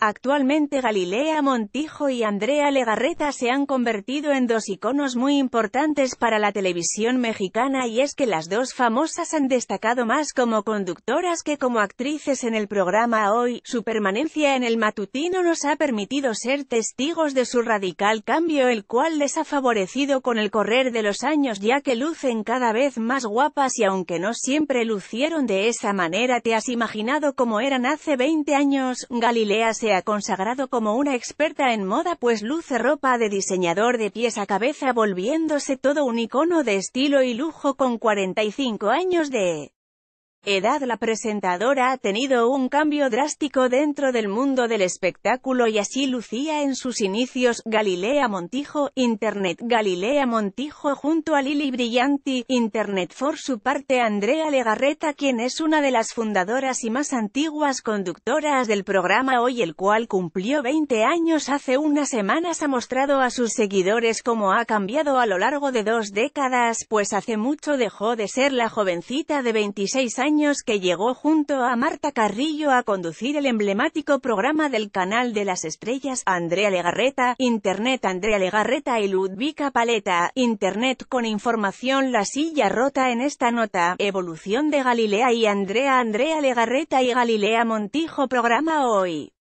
Actualmente Galilea Montijo y Andrea Legarreta se han convertido en dos iconos muy importantes para la televisión mexicana y es que las dos famosas han destacado más como conductoras que como actrices en el programa Hoy. Su permanencia en el matutino nos ha permitido ser testigos de su radical cambio el cual les ha favorecido con el correr de los años ya que lucen cada vez más guapas y aunque no siempre lucieron de esa manera te has imaginado cómo eran hace 20 años, Galilea se ha consagrado como una experta en moda pues luce ropa de diseñador de pies a cabeza volviéndose todo un icono de estilo y lujo con 45 años de edad la presentadora ha tenido un cambio drástico dentro del mundo del espectáculo y así lucía en sus inicios, Galilea Montijo, Internet Galilea Montijo junto a Lili Brillanti, Internet por su parte Andrea Legarreta quien es una de las fundadoras y más antiguas conductoras del programa hoy el cual cumplió 20 años hace unas semanas ha mostrado a sus seguidores cómo ha cambiado a lo largo de dos décadas pues hace mucho dejó de ser la jovencita de 26 años que llegó junto a Marta Carrillo a conducir el emblemático programa del Canal de las Estrellas, Andrea Legarreta, Internet Andrea Legarreta y Ludvika Paleta, Internet con información La silla rota en esta nota, evolución de Galilea y Andrea Andrea Legarreta y Galilea Montijo programa hoy.